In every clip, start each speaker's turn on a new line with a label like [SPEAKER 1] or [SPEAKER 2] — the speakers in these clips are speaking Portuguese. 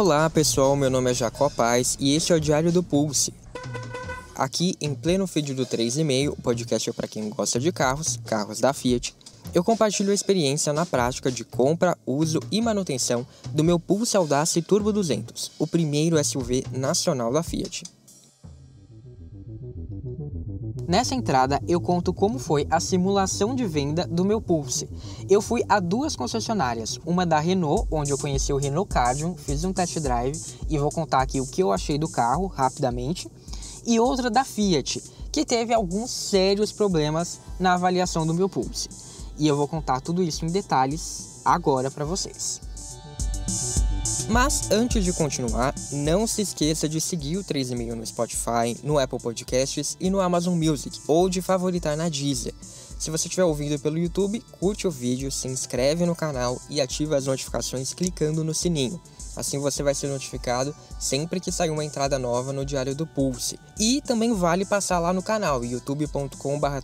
[SPEAKER 1] Olá pessoal, meu nome é Jacó Paz e este é o Diário do Pulse. Aqui em pleno feed do 3,5, o podcast é para quem gosta de carros, carros da Fiat, eu compartilho a experiência na prática de compra, uso e manutenção do meu Pulse Audace Turbo 200, o primeiro SUV nacional da Fiat. Nessa entrada, eu conto como foi a simulação de venda do meu Pulse. Eu fui a duas concessionárias, uma da Renault, onde eu conheci o Renault Cardium, fiz um test drive e vou contar aqui o que eu achei do carro rapidamente, e outra da Fiat, que teve alguns sérios problemas na avaliação do meu Pulse. E eu vou contar tudo isso em detalhes agora para vocês. Mas antes de continuar, não se esqueça de seguir o 3 meio no Spotify, no Apple Podcasts e no Amazon Music, ou de favoritar na Deezer. Se você estiver ouvindo pelo YouTube, curte o vídeo, se inscreve no canal e ativa as notificações clicando no sininho. Assim você vai ser notificado sempre que sair uma entrada nova no Diário do Pulse. E também vale passar lá no canal youtube.com/barra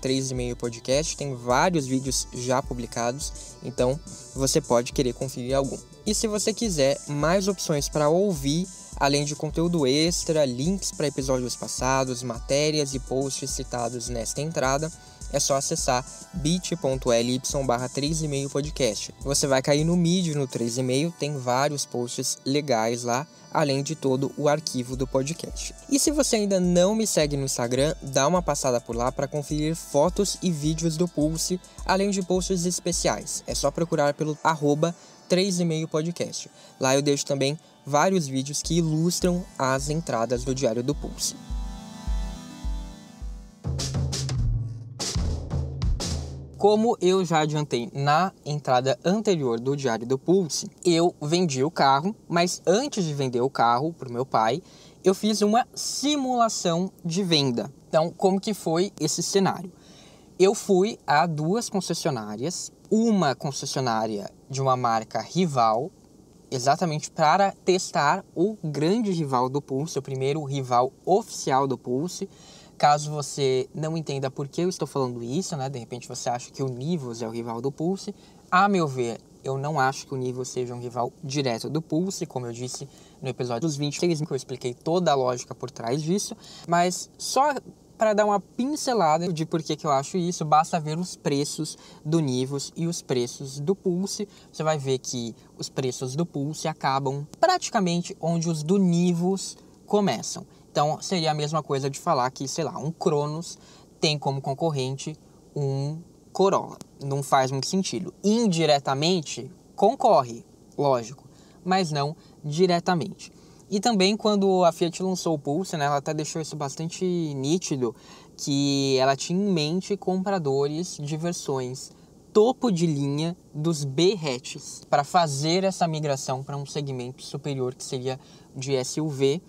[SPEAKER 1] podcast. Tem vários vídeos já publicados, então você pode querer conferir algum. E se você quiser mais opções para ouvir, além de conteúdo extra, links para episódios passados, matérias e posts citados nesta entrada é só acessar bit.ly barra 3,5 podcast. Você vai cair no mídia no 3,5, tem vários posts legais lá, além de todo o arquivo do podcast. E se você ainda não me segue no Instagram, dá uma passada por lá para conferir fotos e vídeos do Pulse, além de posts especiais. É só procurar pelo arroba 3,5 podcast. Lá eu deixo também vários vídeos que ilustram as entradas do Diário do Pulse. Como eu já adiantei na entrada anterior do Diário do Pulse, eu vendi o carro, mas antes de vender o carro para o meu pai, eu fiz uma simulação de venda. Então, como que foi esse cenário? Eu fui a duas concessionárias, uma concessionária de uma marca rival, exatamente para testar o grande rival do Pulse, o primeiro rival oficial do Pulse, Caso você não entenda por que eu estou falando isso, né? De repente você acha que o Nivus é o rival do Pulse. A meu ver, eu não acho que o Nivus seja um rival direto do Pulse, como eu disse no episódio dos 23, que eu expliquei toda a lógica por trás disso, mas só para dar uma pincelada de por que, que eu acho isso, basta ver os preços do Nivus e os preços do Pulse. Você vai ver que os preços do Pulse acabam praticamente onde os do Nivus começam. Então seria a mesma coisa de falar que, sei lá, um Cronos tem como concorrente um Corolla. Não faz muito sentido. Indiretamente, concorre, lógico, mas não diretamente. E também quando a Fiat lançou o Pulse, né, ela até deixou isso bastante nítido, que ela tinha em mente compradores de versões topo de linha dos B-hatches para fazer essa migração para um segmento superior que seria de SUV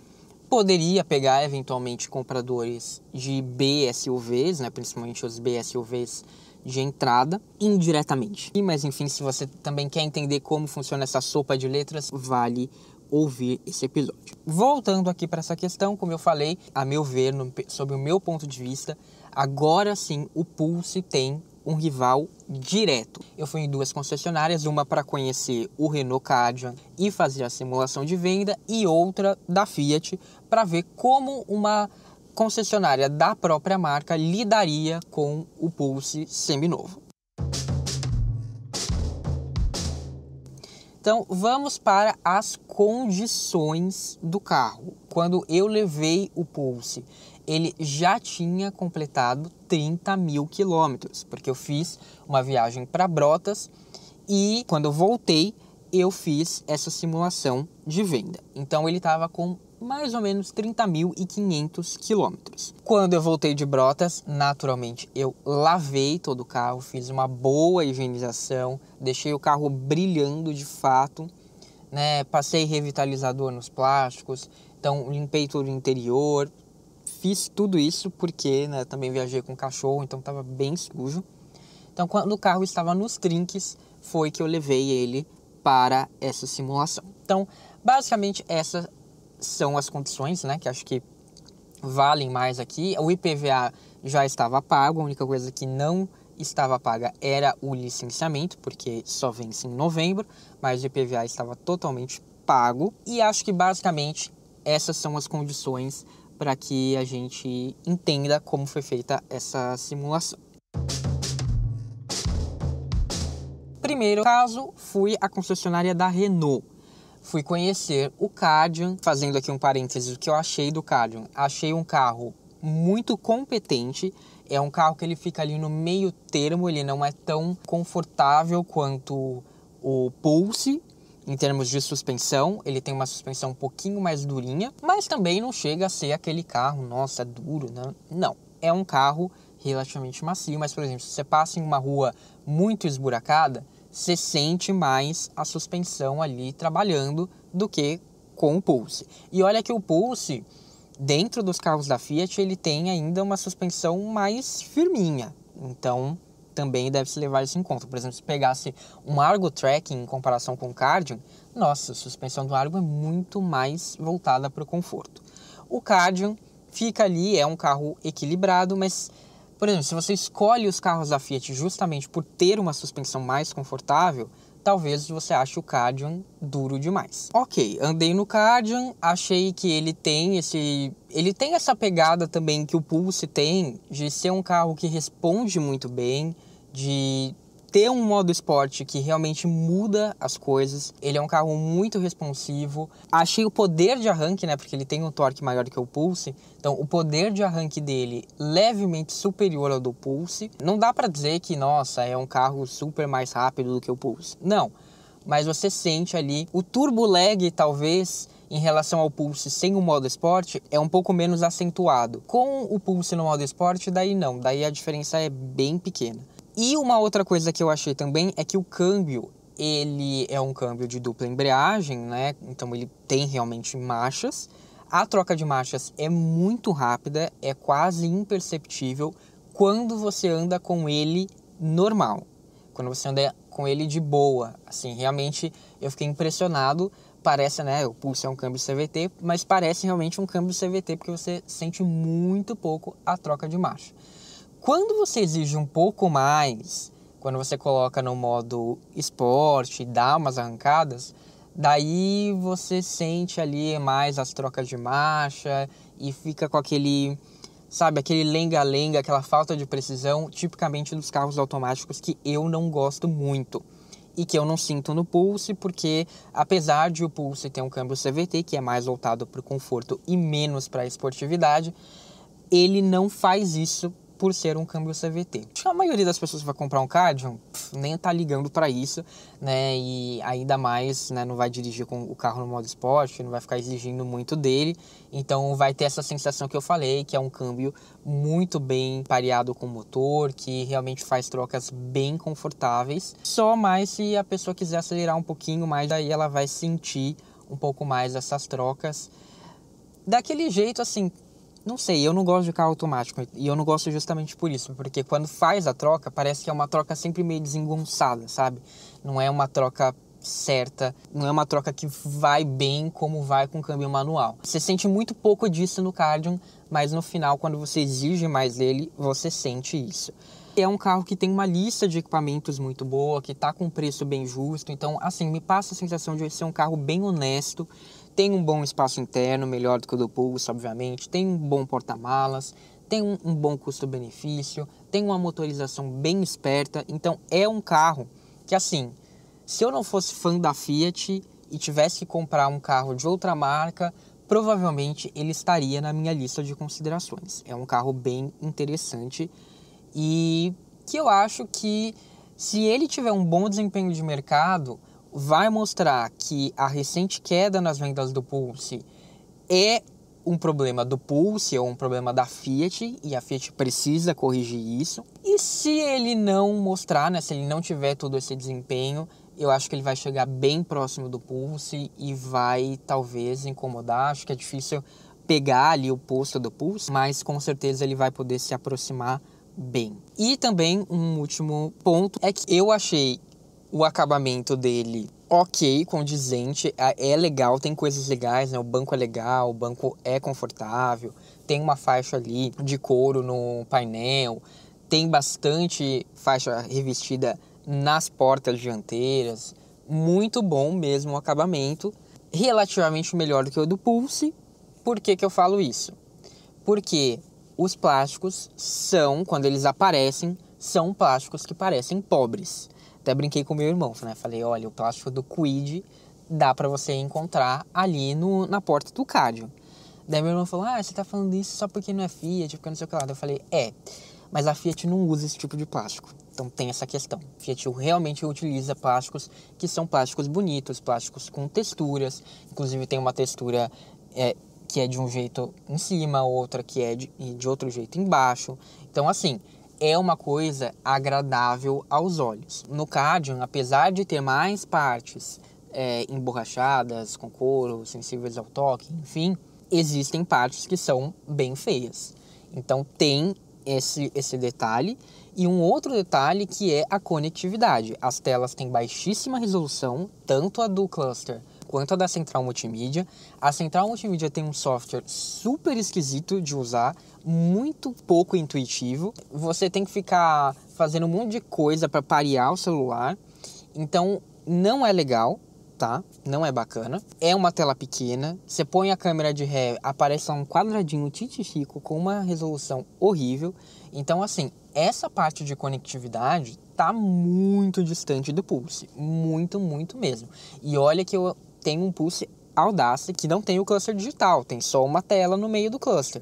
[SPEAKER 1] poderia pegar eventualmente compradores de BSUVs, né, principalmente os BSUVs de entrada, indiretamente. E, mas enfim, se você também quer entender como funciona essa sopa de letras, vale ouvir esse episódio. Voltando aqui para essa questão, como eu falei, a meu ver, no, sob o meu ponto de vista, agora sim o Pulse tem um rival direto. Eu fui em duas concessionárias, uma para conhecer o Renault Cadjan e fazer a simulação de venda e outra da Fiat para ver como uma concessionária da própria marca lidaria com o Pulse seminovo. Então vamos para as condições do carro. Quando eu levei o Pulse, ele já tinha completado 30 mil quilômetros, porque eu fiz uma viagem para Brotas e quando eu voltei eu fiz essa simulação de venda. Então ele estava com mais ou menos 30.500 quilômetros. Quando eu voltei de Brotas, naturalmente eu lavei todo o carro, fiz uma boa higienização, deixei o carro brilhando de fato, né? Passei revitalizador nos plásticos, então limpei todo o interior, fiz tudo isso porque né, também viajei com cachorro, então estava bem sujo. Então, quando o carro estava nos trinques, foi que eu levei ele para essa simulação. Então, basicamente, essas são as condições, né? Que acho que valem mais aqui. O IPVA já estava pago, a única coisa que não estava paga era o licenciamento, porque só vence em novembro, mas o IPVA estava totalmente pago. E acho que basicamente essas são as condições para que a gente entenda como foi feita essa simulação. Primeiro caso, fui à concessionária da Renault. Fui conhecer o Cardian, fazendo aqui um parênteses, o que eu achei do Cardian. Achei um carro muito competente, é um carro que ele fica ali no meio termo, ele não é tão confortável quanto o Pulse, em termos de suspensão, ele tem uma suspensão um pouquinho mais durinha, mas também não chega a ser aquele carro, nossa, é duro, né? Não, é um carro relativamente macio, mas por exemplo, se você passa em uma rua muito esburacada, você sente mais a suspensão ali trabalhando do que com o Pulse. E olha que o Pulse, dentro dos carros da Fiat, ele tem ainda uma suspensão mais firminha. Então, também deve-se levar isso em conta. Por exemplo, se pegasse um Argo Trekking em comparação com o cardion, nossa, a suspensão do Argo é muito mais voltada para o conforto. O cardion fica ali, é um carro equilibrado, mas, por exemplo, se você escolhe os carros da Fiat justamente por ter uma suspensão mais confortável, talvez você ache o Cardion duro demais. Ok, andei no Cardion, achei que ele tem esse. Ele tem essa pegada também que o Pulse tem de ser um carro que responde muito bem, de ter um modo esporte que realmente muda as coisas. Ele é um carro muito responsivo. Achei o poder de arranque, né? Porque ele tem um torque maior que o Pulse. Então, o poder de arranque dele levemente superior ao do Pulse. Não dá para dizer que, nossa, é um carro super mais rápido do que o Pulse. Não. Mas você sente ali o turbo lag, talvez, em relação ao Pulse sem o modo esporte é um pouco menos acentuado. Com o Pulse no modo esporte, daí não, daí a diferença é bem pequena. E uma outra coisa que eu achei também é que o câmbio, ele é um câmbio de dupla embreagem, né? Então ele tem realmente marchas. A troca de marchas é muito rápida, é quase imperceptível quando você anda com ele normal. Quando você anda com ele de boa, assim, realmente eu fiquei impressionado. Parece, né? O pulso é um câmbio CVT, mas parece realmente um câmbio CVT porque você sente muito pouco a troca de marcha. Quando você exige um pouco mais, quando você coloca no modo esporte, dá umas arrancadas, daí você sente ali mais as trocas de marcha e fica com aquele, sabe, aquele lenga-lenga, aquela falta de precisão, tipicamente dos carros automáticos que eu não gosto muito e que eu não sinto no Pulse, porque apesar de o Pulse ter um câmbio CVT, que é mais voltado para o conforto e menos para a esportividade, ele não faz isso por ser um câmbio CVT. a maioria das pessoas que vai comprar um Cadian nem tá ligando para isso, né? E ainda mais, né, não vai dirigir com o carro no modo esporte, não vai ficar exigindo muito dele, então vai ter essa sensação que eu falei, que é um câmbio muito bem pareado com o motor, que realmente faz trocas bem confortáveis. Só mais se a pessoa quiser acelerar um pouquinho mais, aí ela vai sentir um pouco mais essas trocas daquele jeito assim não sei, eu não gosto de carro automático e eu não gosto justamente por isso, porque quando faz a troca, parece que é uma troca sempre meio desengonçada, sabe? Não é uma troca certa, não é uma troca que vai bem como vai com câmbio manual. Você sente muito pouco disso no Cardium, mas no final, quando você exige mais dele, você sente isso. É um carro que tem uma lista de equipamentos muito boa, que está com um preço bem justo, então, assim, me passa a sensação de ser um carro bem honesto, tem um bom espaço interno, melhor do que o do Pulse, obviamente, tem um bom porta-malas, tem um, um bom custo-benefício, tem uma motorização bem esperta, então é um carro que assim, se eu não fosse fã da Fiat e tivesse que comprar um carro de outra marca, provavelmente ele estaria na minha lista de considerações. É um carro bem interessante e que eu acho que se ele tiver um bom desempenho de mercado, vai mostrar que a recente queda nas vendas do Pulse é um problema do Pulse ou é um problema da Fiat e a Fiat precisa corrigir isso. E se ele não mostrar, né, se ele não tiver todo esse desempenho, eu acho que ele vai chegar bem próximo do Pulse e vai talvez incomodar. Acho que é difícil pegar ali o posto do Pulse, mas com certeza ele vai poder se aproximar bem. E também um último ponto é que eu achei o acabamento dele ok, condizente, é legal, tem coisas legais, né? O banco é legal, o banco é confortável, tem uma faixa ali de couro no painel, tem bastante faixa revestida nas portas dianteiras, muito bom mesmo o acabamento, relativamente melhor do que o do Pulse. Por que, que eu falo isso? Porque os plásticos são, quando eles aparecem, são plásticos que parecem pobres até brinquei com meu irmão, né? Falei, olha, o plástico do Quid dá para você encontrar ali no, na porta do Cádio. Daí meu irmão falou, ah, você tá falando isso só porque não é Fiat, porque não sei o que lá. eu falei, é, mas a Fiat não usa esse tipo de plástico. Então tem essa questão. Fiat realmente utiliza plásticos que são plásticos bonitos, plásticos com texturas. Inclusive tem uma textura é, que é de um jeito em cima, outra que é de, de outro jeito embaixo. Então assim, é uma coisa agradável aos olhos. No Cadian, apesar de ter mais partes é, emborrachadas, com couro, sensíveis ao toque, enfim, existem partes que são bem feias. Então tem esse, esse detalhe. E um outro detalhe que é a conectividade. As telas têm baixíssima resolução, tanto a do cluster quanto a da Central Multimídia. A Central Multimídia tem um software super esquisito de usar, muito pouco intuitivo. Você tem que ficar fazendo um monte de coisa para parear o celular. Então, não é legal, tá? Não é bacana. É uma tela pequena. Você põe a câmera de ré, aparece um quadradinho titifico com uma resolução horrível. Então, assim, essa parte de conectividade tá muito distante do Pulse. Muito, muito mesmo. E olha que eu tem um pulse Audacity que não tem o cluster digital, tem só uma tela no meio do cluster.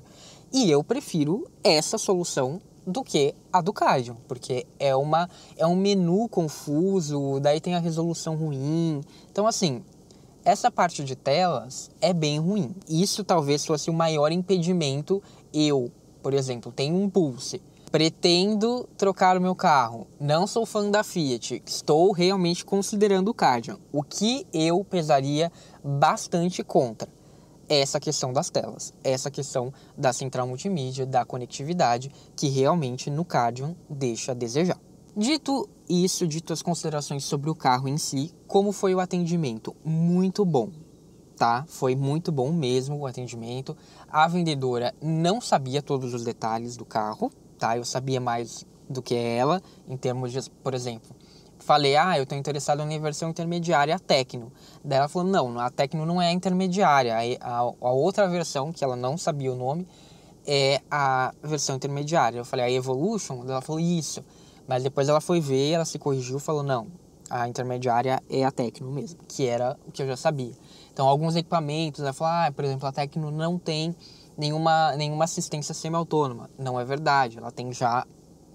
[SPEAKER 1] E eu prefiro essa solução do que a do Cadium, porque é uma é um menu confuso, daí tem a resolução ruim. Então assim, essa parte de telas é bem ruim. Isso talvez fosse o maior impedimento eu, por exemplo, tenho um Pulse Pretendo trocar o meu carro. Não sou fã da Fiat. Estou realmente considerando o Cardian. O que eu pesaria bastante contra? Essa questão das telas, essa questão da central multimídia, da conectividade, que realmente no Cardian deixa a desejar. Dito isso, dito as considerações sobre o carro em si, como foi o atendimento? Muito bom, tá? Foi muito bom mesmo o atendimento. A vendedora não sabia todos os detalhes do carro, tá? Eu sabia mais do que ela, em termos de, por exemplo, falei, ah, eu estou interessado na versão intermediária, a Tecno. Daí ela falou, não, a Tecno não é intermediária, a, a outra versão, que ela não sabia o nome, é a versão intermediária. Eu falei, a Evolution? Ela falou, isso. Mas depois ela foi ver, ela se corrigiu, falou, não, a intermediária é a Tecno mesmo, que era o que eu já sabia. Então, alguns equipamentos, ela falou, ah, por exemplo, a Tecno não tem nenhuma, nenhuma assistência semi-autônoma. Não é verdade, ela tem já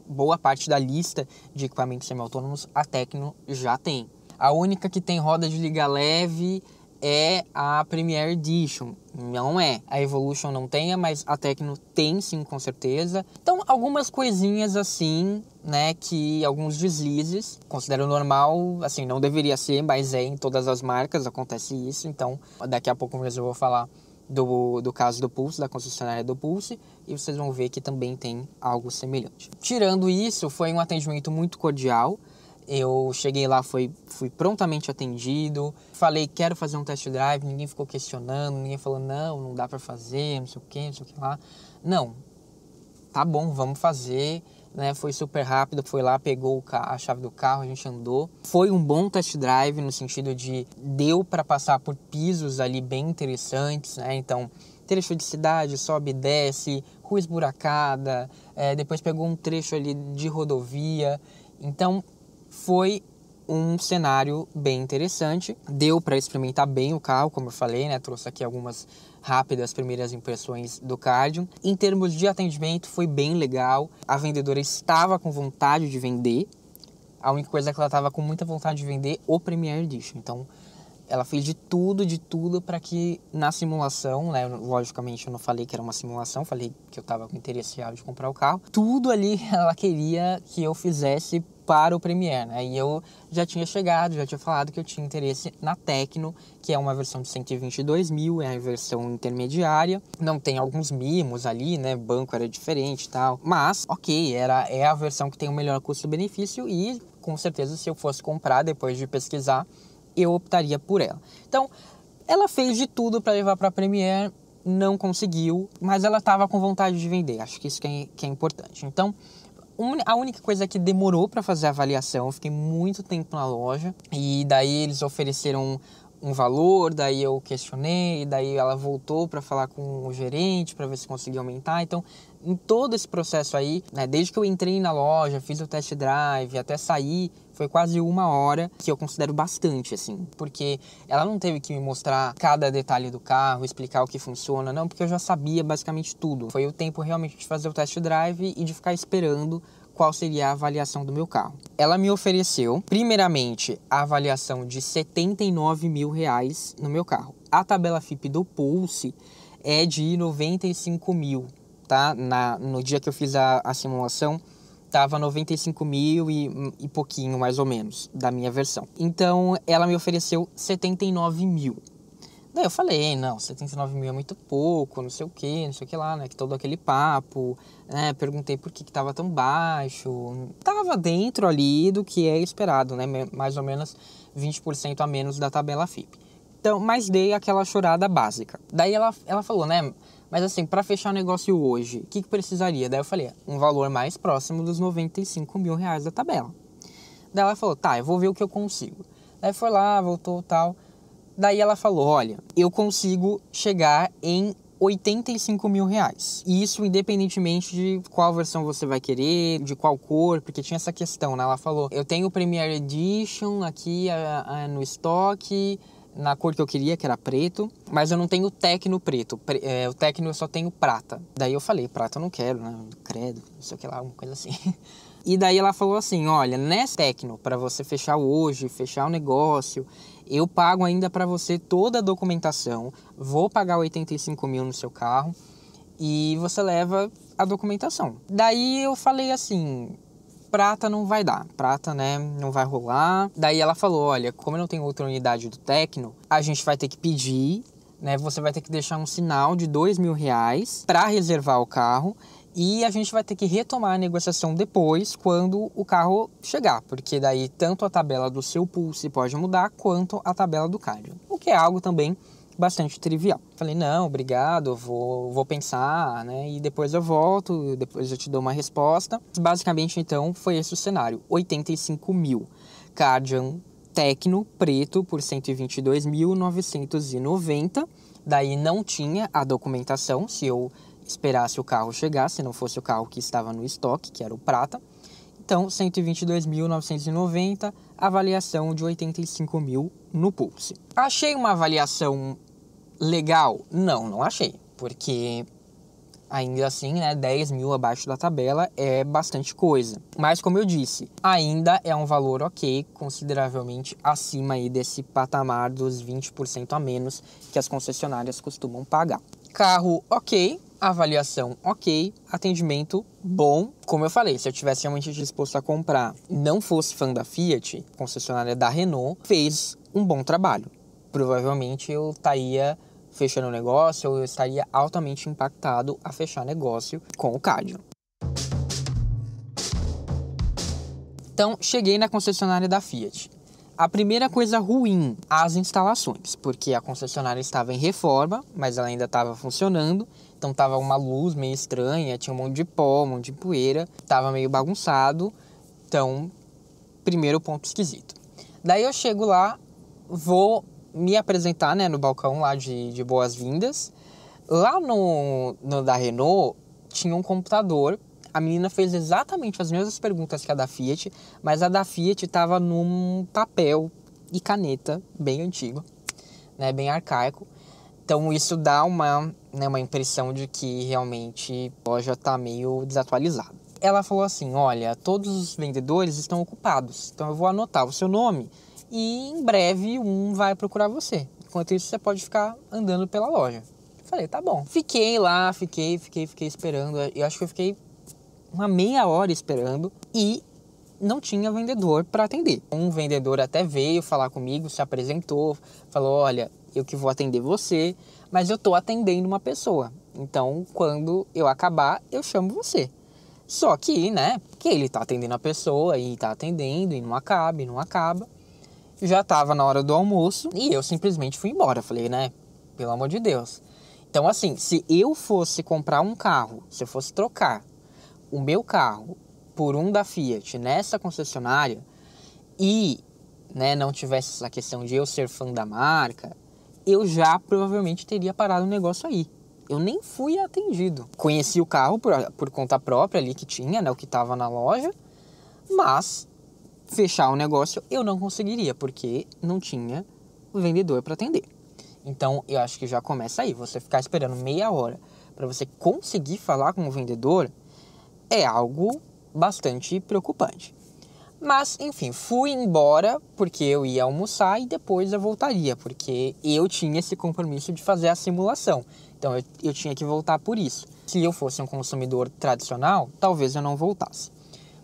[SPEAKER 1] boa parte da lista de equipamentos semi-autônomos, a Tecno já tem. A única que tem roda de liga leve é a Premier Edition. Não é. A Evolution não tem, mas a Tecno tem sim, com certeza. Então, algumas coisinhas assim, né, que alguns deslizes, considero normal, assim, não deveria ser, mas é em todas as marcas, acontece isso. Então, daqui a pouco mesmo eu vou falar do, do caso do Pulse, da concessionária do Pulse, e vocês vão ver que também tem algo semelhante. Tirando isso, foi um atendimento muito cordial. Eu cheguei lá, foi, fui prontamente atendido. Falei, quero fazer um test drive. Ninguém ficou questionando, ninguém falou, não, não dá para fazer, não sei o que, não sei o que lá. Não, tá bom, vamos fazer né? Foi super rápido, foi lá, pegou a chave do carro, a gente andou. Foi um bom test drive no sentido de deu para passar por pisos ali bem interessantes, né? Então, trecho de cidade, sobe e desce, rua esburacada, é, depois pegou um trecho ali de rodovia. Então, foi um cenário bem interessante. Deu para experimentar bem o carro, como eu falei, né? Trouxe aqui algumas rápidas primeiras impressões do Cardium. Em termos de atendimento, foi bem legal. A vendedora estava com vontade de vender. A única coisa é que ela estava com muita vontade de vender o Premier Edition. Então, ela fez de tudo, de tudo para que na simulação, né, logicamente eu não falei que era uma simulação, falei que eu estava com interesse real de comprar o carro. Tudo ali ela queria que eu fizesse para o premier. né? E eu já tinha chegado, já tinha falado que eu tinha interesse na Tecno, que é uma versão de 122 mil, é a versão intermediária. Não tem alguns mimos ali, né? Banco era diferente e tal. Mas, ok, era, é a versão que tem o melhor custo-benefício e com certeza se eu fosse comprar depois de pesquisar, eu optaria por ela. Então, ela fez de tudo para levar para a Premiere, não conseguiu, mas ela estava com vontade de vender. Acho que isso que é, que é importante. Então, a única coisa que demorou para fazer a avaliação, eu fiquei muito tempo na loja e daí eles ofereceram um valor, daí eu questionei, daí ela voltou para falar com o gerente para ver se conseguia aumentar. Então, em todo esse processo aí, né, desde que eu entrei na loja, fiz o test drive, até sair foi quase uma hora que eu considero bastante, assim, porque ela não teve que me mostrar cada detalhe do carro, explicar o que funciona, não, porque eu já sabia basicamente tudo. Foi o tempo realmente de fazer o test drive e de ficar esperando qual seria a avaliação do meu carro. Ela me ofereceu, primeiramente, a avaliação de 79 mil reais no meu carro. A tabela FIP do Pulse é de 95 mil, tá? Na, no dia que eu fiz a, a simulação, tava 95 mil e, e pouquinho, mais ou menos, da minha versão. Então ela me ofereceu 79 mil. Daí eu falei, não, 79 mil é muito pouco, não sei o que, não sei o que lá, né? Que todo aquele papo, né? Perguntei por que, que tava tão baixo. Tava dentro ali do que é esperado, né? Mais ou menos 20% a menos da tabela FIP. Então, mas dei aquela chorada básica. Daí ela, ela falou, né? Mas assim, para fechar o negócio hoje, o que, que precisaria? Daí eu falei, um valor mais próximo dos 95 mil reais da tabela. Daí ela falou, tá, eu vou ver o que eu consigo. Daí foi lá, voltou tal. Daí ela falou, olha, eu consigo chegar em 85 mil reais. isso independentemente de qual versão você vai querer, de qual cor, porque tinha essa questão, né? Ela falou, eu tenho o Premiere Edition aqui a, a, no estoque, na cor que eu queria, que era preto, mas eu não tenho tecno preto. Pre é, o tecno eu só tenho prata. Daí eu falei, prata eu não quero, né? Credo, não sei o que lá, alguma coisa assim. E daí ela falou assim: olha, nesse né, tecno, para você fechar hoje, fechar o negócio, eu pago ainda para você toda a documentação, vou pagar 85 mil no seu carro e você leva a documentação. Daí eu falei assim: prata não vai dar, prata, né, não vai rolar. Daí ela falou, olha, como não tem outra unidade do Tecno, a gente vai ter que pedir, né, você vai ter que deixar um sinal de dois mil reais para reservar o carro e a gente vai ter que retomar a negociação depois, quando o carro chegar, porque daí tanto a tabela do seu pulse pode mudar, quanto a tabela do cardio, o que é algo também bastante trivial. Falei, não, obrigado, vou, vou pensar, né? E depois eu volto, depois eu te dou uma resposta. Basicamente, então, foi esse o cenário. 85 mil. Cardian Tecno preto por 122.990. Daí não tinha a documentação, se eu esperasse o carro chegar, se não fosse o carro que estava no estoque, que era o prata. Então, 122.990, avaliação de 85 mil no Pulse. Achei uma avaliação legal? Não, não achei. Porque ainda assim, né, 10 mil abaixo da tabela é bastante coisa. Mas como eu disse, ainda é um valor ok, consideravelmente acima aí desse patamar dos 20% a menos que as concessionárias costumam pagar. Carro ok, avaliação ok, atendimento bom. Como eu falei, se eu tivesse realmente disposto a comprar, não fosse fã da Fiat, concessionária da Renault, fez um bom trabalho. Provavelmente eu estaria fechando o negócio, eu estaria altamente impactado a fechar negócio com o Cadillac. Então, cheguei na concessionária da Fiat. A primeira coisa ruim, as instalações, porque a concessionária estava em reforma, mas ela ainda estava funcionando, então tava uma luz meio estranha, tinha um monte de pó, um monte de poeira, tava meio bagunçado. Então, primeiro ponto esquisito. Daí eu chego lá, vou me apresentar né, no balcão lá de, de boas-vindas. Lá no, no da Renault tinha um computador. A menina fez exatamente as mesmas perguntas que a da Fiat, mas a da Fiat estava num papel e caneta bem antigo, né, bem arcaico. Então isso dá uma, né, uma impressão de que realmente a loja está meio desatualizada. Ela falou assim: olha, todos os vendedores estão ocupados, então eu vou anotar o seu nome e em breve um vai procurar você. Enquanto isso, você pode ficar andando pela loja. Falei, tá bom. Fiquei lá, fiquei, fiquei, fiquei esperando. Eu acho que eu fiquei uma meia hora esperando e não tinha vendedor para atender. Um vendedor até veio falar comigo, se apresentou, falou: "Olha, eu que vou atender você, mas eu tô atendendo uma pessoa. Então, quando eu acabar, eu chamo você." Só que, né, que ele tá atendendo a pessoa e tá atendendo e não acaba, e não acaba já tava na hora do almoço e eu simplesmente fui embora. Falei, né? Pelo amor de Deus. Então, assim, se eu fosse comprar um carro, se eu fosse trocar o meu carro por um da Fiat nessa concessionária e né, não tivesse essa questão de eu ser fã da marca, eu já provavelmente teria parado o negócio aí. Eu nem fui atendido. Conheci o carro por, por conta própria ali que tinha, né, o que estava na loja, mas fechar o negócio, eu não conseguiria, porque não tinha vendedor para atender. Então, eu acho que já começa aí. Você ficar esperando meia hora para você conseguir falar com o vendedor é algo bastante preocupante. Mas, enfim, fui embora porque eu ia almoçar e depois eu voltaria, porque eu tinha esse compromisso de fazer a simulação. Então, eu, eu tinha que voltar por isso. Se eu fosse um consumidor tradicional, talvez eu não voltasse.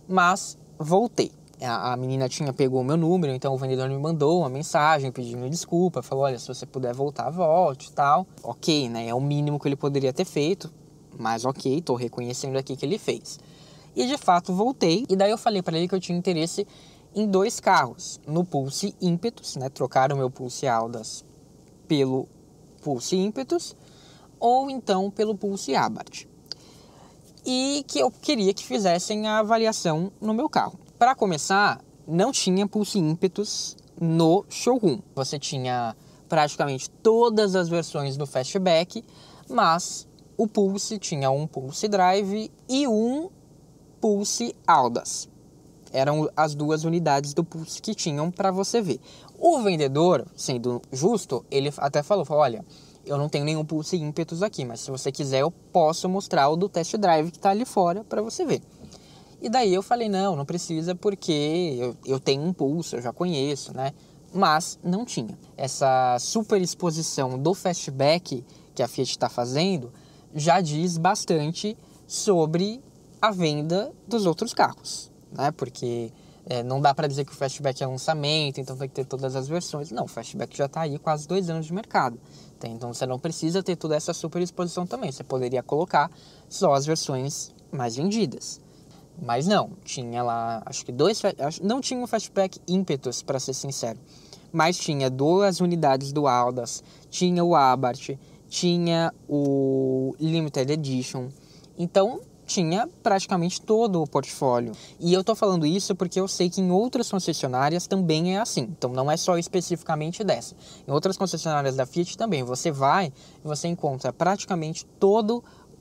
[SPEAKER 1] Mas voltei. É, a menina tinha pegou o meu número, então o vendedor me mandou uma mensagem pedindo desculpa, falou, olha, se você puder voltar, volte e tal. Ok, né? É o mínimo que ele poderia ter feito, mas ok, estou reconhecendo aqui que ele fez. E de fato voltei, e daí eu falei para ele que eu tinha interesse em dois carros, no Pulse Ímpetus, né? o meu Pulse Aldas pelo Pulse Ímpetus, ou então pelo Pulse Abarth. E que eu queria que fizessem a avaliação no meu carro. Para começar, não tinha Pulse ímpetos no showroom. Você tinha praticamente todas as versões do Fastback, mas o Pulse tinha um Pulse Drive e um Pulse Aldas. Eram as duas unidades do Pulse que tinham para você ver. O vendedor, sendo justo, ele até falou, falou, olha, eu não tenho nenhum Pulse ímpetos aqui, mas se você quiser eu posso mostrar o do test drive que está ali fora para você ver. E daí eu falei, não, não precisa porque eu, eu tenho pulso eu já conheço, né? Mas não tinha. Essa super exposição do fastback que a Fiat está fazendo já diz bastante sobre a venda dos outros carros, né? Porque é, não dá para dizer que o Fastback é lançamento, então tem que ter todas as versões. Não, o Fastback já está aí quase dois anos de mercado. Tá? Então você não precisa ter toda essa super exposição também. Você poderia colocar só as versões mais vendidas. Mas não, tinha lá, acho que dois. Não tinha um Fastback ímpetos, para ser sincero. Mas tinha duas unidades do Aldas, tinha o Abarth, tinha o Limited Edition. Então, tinha praticamente todo o portfólio. E eu tô falando isso porque eu sei que em outras concessionárias também é assim. Então não é só especificamente dessa. Em outras concessionárias da Fiat também, você vai e você encontra praticamente toda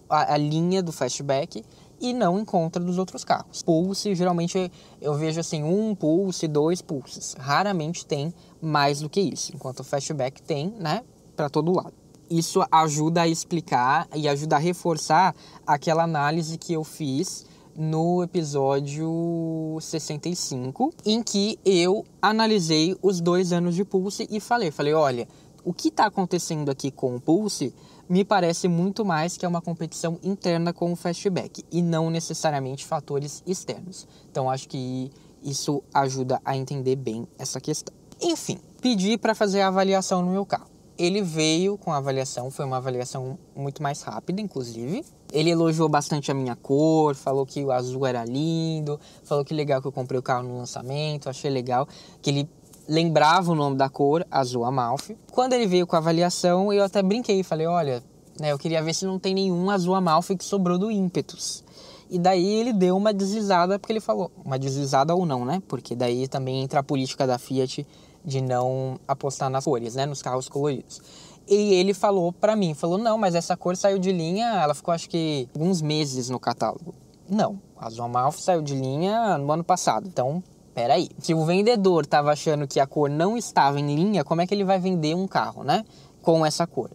[SPEAKER 1] a, linha do Fastback e não encontra dos outros carros. Pulse, geralmente eu vejo assim, um pulse, dois pulses. Raramente tem mais do que isso, enquanto o Fastback tem, né, para todo lado. Isso ajuda a explicar e ajuda a reforçar aquela análise que eu fiz no episódio 65, em que eu analisei os dois anos de Pulse e falei, falei, olha, o que está acontecendo aqui com o Pulse me parece muito mais que é uma competição interna com o fastback e não necessariamente fatores externos. Então acho que isso ajuda a entender bem essa questão. Enfim, pedi para fazer a avaliação no meu carro. Ele veio com a avaliação, foi uma avaliação muito mais rápida, inclusive. Ele elogiou bastante a minha cor, falou que o azul era lindo, falou que legal que eu comprei o carro no lançamento, achei legal que ele lembrava o nome da cor, azul amalfi. Quando ele veio com a avaliação, eu até brinquei e falei: olha, né, eu queria ver se não tem nenhum azul amalfi que sobrou do ímpetus. E daí ele deu uma deslizada, porque ele falou, uma deslizada ou não, né? Porque daí também entra a política da Fiat de não apostar nas cores, né, nos carros coloridos. E ele falou para mim, falou: "Não, mas essa cor saiu de linha, ela ficou acho que alguns meses no catálogo". Não, a Zomalf saiu de linha no ano passado. Então, peraí, se o vendedor estava achando que a cor não estava em linha, como é que ele vai vender um carro, né? Com essa cor.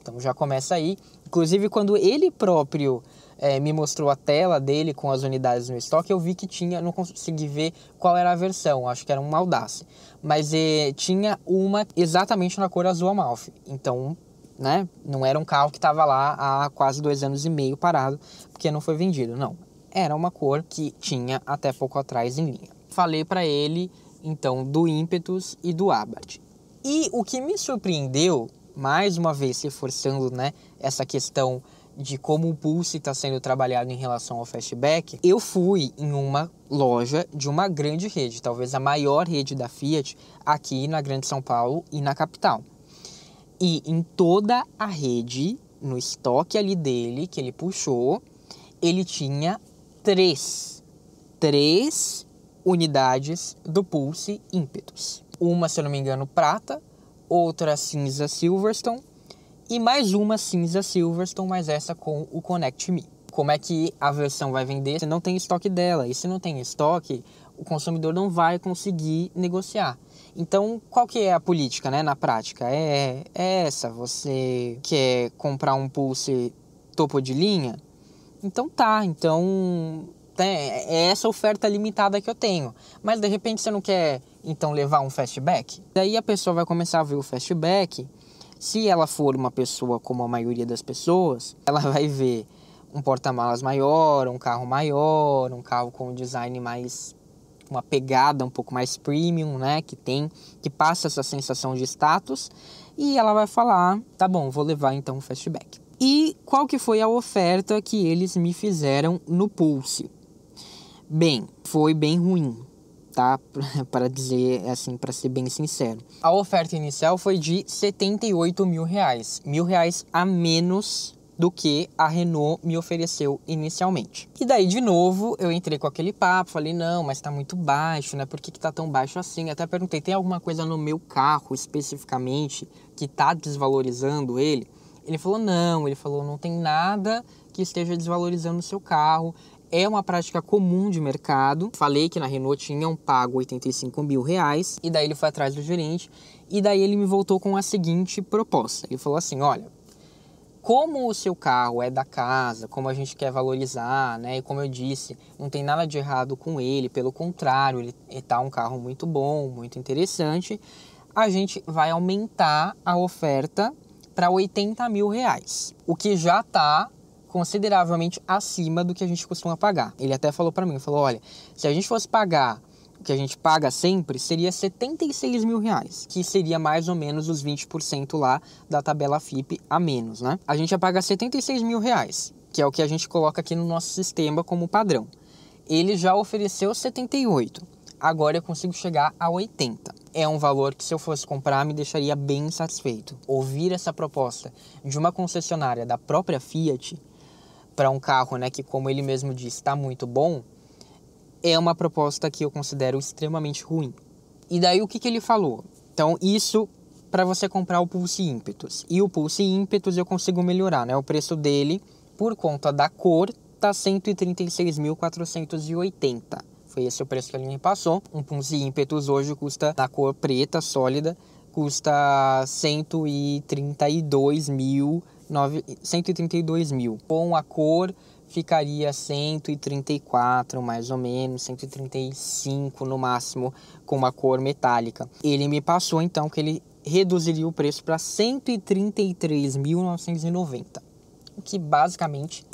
[SPEAKER 1] Então já começa aí. Inclusive, quando ele próprio é, me mostrou a tela dele com as unidades no estoque, eu vi que tinha, não consegui ver qual era a versão, acho que era um Audace. Mas e, é, tinha uma exatamente na cor azul Amalfi. Então, né, não era um carro que estava lá há quase dois anos e meio parado, porque não foi vendido, não. Era uma cor que tinha até pouco atrás em linha falei para ele então do ímpetus e do abate. E o que me surpreendeu, mais uma vez reforçando né, essa questão de como o pulse está sendo trabalhado em relação ao fastback, eu fui em uma loja de uma grande rede, talvez a maior rede da Fiat aqui na Grande São Paulo e na capital. E em toda a rede, no estoque ali dele que ele puxou, ele tinha três, três unidades do Pulse ímpetos. Uma, se eu não me engano, prata, outra cinza Silverstone e mais uma cinza Silverstone, mas essa com o Connect Me. Como é que a versão vai vender se não tem estoque dela? E se não tem estoque, o consumidor não vai conseguir negociar. Então, qual que é a política, né, na prática? É, é essa, você quer comprar um Pulse topo de linha? Então tá, então né, é essa oferta limitada que eu tenho. Mas de repente você não quer então levar um fastback? Daí a pessoa vai começar a ver o fastback. Se ela for uma pessoa como a maioria das pessoas, ela vai ver um porta-malas maior, um carro maior, um carro com um design mais uma pegada um pouco mais premium, né, que tem, que passa essa sensação de status, e ela vai falar, tá bom, vou levar então um fastback. E qual que foi a oferta que eles me fizeram no Pulse? Bem, foi bem ruim, tá? para dizer assim, para ser bem sincero. A oferta inicial foi de 78 mil reais, mil reais a menos do que a Renault me ofereceu inicialmente. E daí, de novo, eu entrei com aquele papo, falei, não, mas tá muito baixo, né? Por que, que tá tão baixo assim? Até perguntei, tem alguma coisa no meu carro especificamente que tá desvalorizando ele? Ele falou, não, ele falou, não tem nada que esteja desvalorizando o seu carro é uma prática comum de mercado. Falei que na Renault tinham pago 85 mil reais, e daí ele foi atrás do gerente, e daí ele me voltou com a seguinte proposta. Ele falou assim: olha, como o seu carro é da casa, como a gente quer valorizar, né? E como eu disse, não tem nada de errado com ele, pelo contrário, ele está é, um carro muito bom, muito interessante. A gente vai aumentar a oferta para 80 mil reais, o que já está consideravelmente acima do que a gente costuma pagar. Ele até falou para mim, falou, olha, se a gente fosse pagar o que a gente paga sempre seria 76 mil reais, que seria mais ou menos os 20% lá da tabela FIP a menos, né? A gente ia pagar 76 mil reais, que é o que a gente coloca aqui no nosso sistema como padrão. Ele já ofereceu 78, agora eu consigo chegar a 80. É um valor que, se eu fosse comprar, me deixaria bem satisfeito. Ouvir essa proposta de uma concessionária da própria Fiat para um carro, né, que como ele mesmo disse, está muito bom, é uma proposta que eu considero extremamente ruim. E daí o que, que ele falou? Então, isso para você comprar o Pulse Ímpetus. E o Pulse Ímpetus eu consigo melhorar, né? O preço dele, por conta da cor, tá 136.480. Foi esse o preço que ele me passou. Um Pulse Ímpetus hoje custa na cor preta sólida, custa 132 mil 132 mil. Com a cor ficaria 134 mais ou menos, 135 no máximo, com uma cor metálica. Ele me passou então que ele reduziria o preço para 133.990, o que basicamente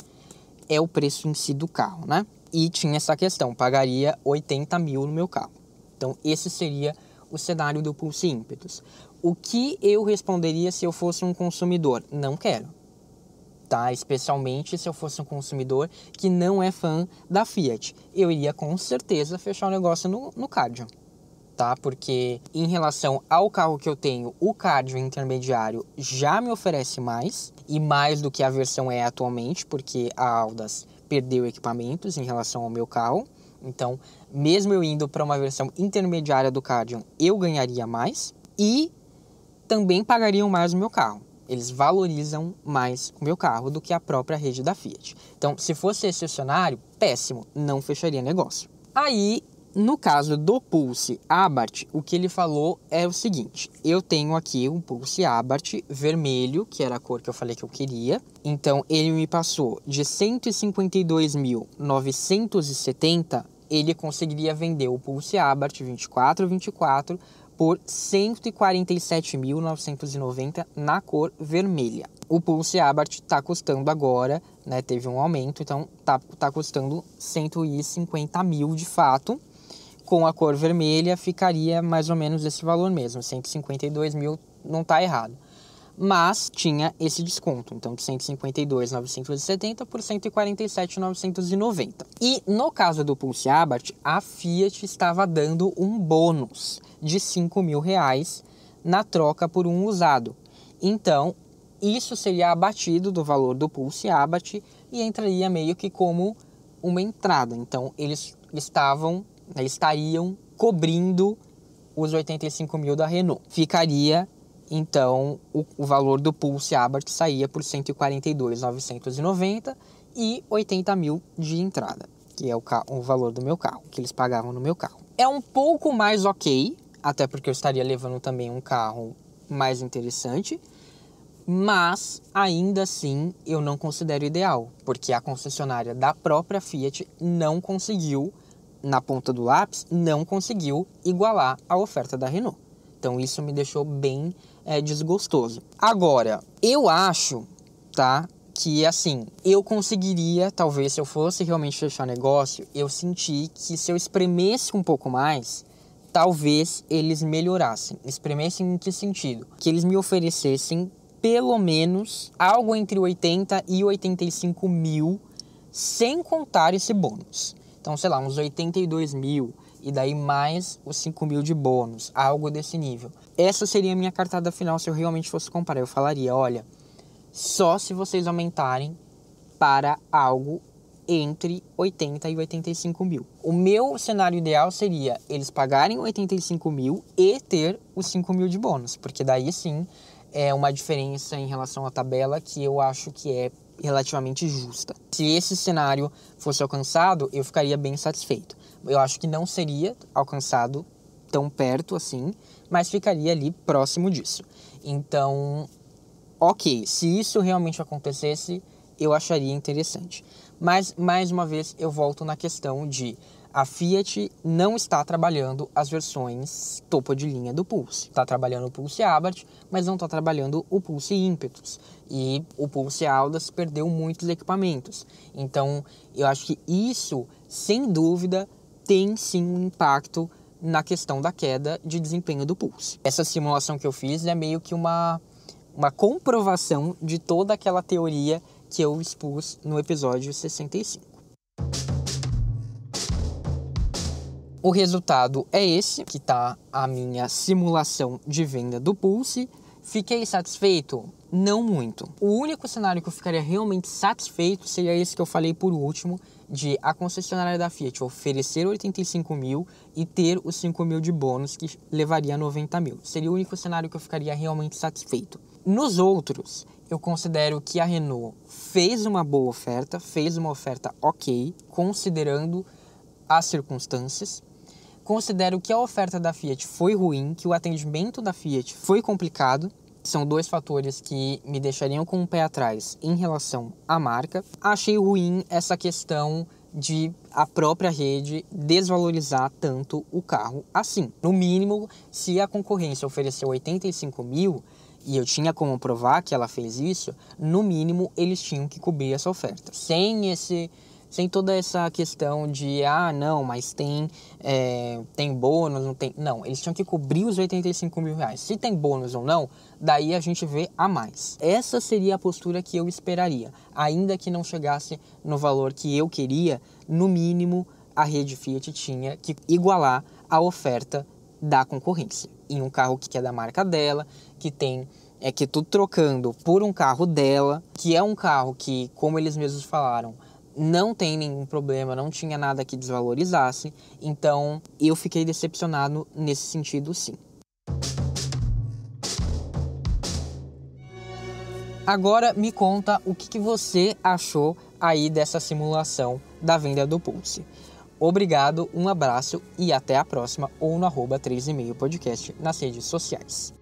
[SPEAKER 1] é o preço em si do carro, né? E tinha essa questão, pagaria 80 mil no meu carro. Então esse seria o cenário do Pulse Ímpetus o que eu responderia se eu fosse um consumidor? Não quero. Tá? Especialmente se eu fosse um consumidor que não é fã da Fiat. Eu iria com certeza fechar o um negócio no, no Cardian. Tá? Porque em relação ao carro que eu tenho, o Cardian intermediário já me oferece mais. E mais do que a versão é atualmente, porque a Aldas perdeu equipamentos em relação ao meu carro. Então, mesmo eu indo para uma versão intermediária do Cardion, eu ganharia mais. E também pagariam mais o meu carro. Eles valorizam mais o meu carro do que a própria rede da Fiat. Então, se fosse esse cenário, péssimo, não fecharia negócio. Aí, no caso do Pulse Abarth, o que ele falou é o seguinte: eu tenho aqui um Pulse Abarth vermelho, que era a cor que eu falei que eu queria. Então, ele me passou de 152.970 ele conseguiria vender o Pulse Abarth 2424 por 147.990 na cor vermelha. O Pulse Abarth está custando agora, né, teve um aumento, então tá, tá custando 150 mil de fato. Com a cor vermelha ficaria mais ou menos esse valor mesmo, 152 mil não está errado mas tinha esse desconto, então de 152,970 por 147,990. E no caso do Pulse Abarth, a Fiat estava dando um bônus de 5 mil reais na troca por um usado. Então, isso seria abatido do valor do Pulse Abarth e entraria meio que como uma entrada. Então, eles estavam, né, estariam cobrindo os 85 mil da Renault. Ficaria então, o, o valor do Pulse Abarth saía por 142,990 e 80 mil de entrada, que é o, o valor do meu carro, que eles pagavam no meu carro. É um pouco mais ok, até porque eu estaria levando também um carro mais interessante, mas ainda assim eu não considero ideal, porque a concessionária da própria Fiat não conseguiu, na ponta do lápis, não conseguiu igualar a oferta da Renault. Então isso me deixou bem é desgostoso. Agora, eu acho, tá? Que assim, eu conseguiria, talvez se eu fosse realmente fechar negócio, eu senti que se eu espremesse um pouco mais, talvez eles melhorassem. Espremessem em que sentido? Que eles me oferecessem pelo menos algo entre 80 e 85 mil, sem contar esse bônus. Então, sei lá, uns 82 mil e daí mais os 5 mil de bônus, algo desse nível essa seria a minha cartada final se eu realmente fosse comparar. Eu falaria, olha, só se vocês aumentarem para algo entre 80 e 85 mil. O meu cenário ideal seria eles pagarem 85 mil e ter os 5 mil de bônus, porque daí sim é uma diferença em relação à tabela que eu acho que é relativamente justa. Se esse cenário fosse alcançado, eu ficaria bem satisfeito. Eu acho que não seria alcançado tão perto assim, mas ficaria ali próximo disso. Então, ok, se isso realmente acontecesse, eu acharia interessante. Mas, mais uma vez, eu volto na questão de a Fiat não está trabalhando as versões topo de linha do Pulse. Está trabalhando o Pulse Abarth, mas não está trabalhando o Pulse Impetus. E o Pulse Aldas perdeu muitos equipamentos. Então, eu acho que isso, sem dúvida, tem sim um impacto na questão da queda de desempenho do Pulse. Essa simulação que eu fiz é meio que uma, uma comprovação de toda aquela teoria que eu expus no episódio 65. O resultado é esse, que está a minha simulação de venda do Pulse. Fiquei satisfeito? Não muito. O único cenário que eu ficaria realmente satisfeito seria esse que eu falei por último, de a concessionária da Fiat oferecer 85 mil e ter os 5 mil de bônus, que levaria a 90 mil. Seria o único cenário que eu ficaria realmente satisfeito. Nos outros, eu considero que a Renault fez uma boa oferta, fez uma oferta ok, considerando as circunstâncias. Considero que a oferta da Fiat foi ruim, que o atendimento da Fiat foi complicado, são dois fatores que me deixariam com o um pé atrás em relação à marca. Achei ruim essa questão de a própria rede desvalorizar tanto o carro assim. No mínimo, se a concorrência ofereceu 85 mil e eu tinha como provar que ela fez isso, no mínimo eles tinham que cobrir essa oferta. Sem esse sem toda essa questão de, ah, não, mas tem, é, tem bônus, não tem. Não, eles tinham que cobrir os 85 mil reais. Se tem bônus ou não, daí a gente vê a mais. Essa seria a postura que eu esperaria, ainda que não chegasse no valor que eu queria, no mínimo a rede Fiat tinha que igualar a oferta da concorrência. Em um carro que é da marca dela, que tem é que tu trocando por um carro dela, que é um carro que, como eles mesmos falaram, não tem nenhum problema, não tinha nada que desvalorizasse, então eu fiquei decepcionado nesse sentido, sim. Agora me conta o que, que você achou aí dessa simulação da venda do Pulse. Obrigado, um abraço e até a próxima ou no arroba 3 e meio podcast nas redes sociais.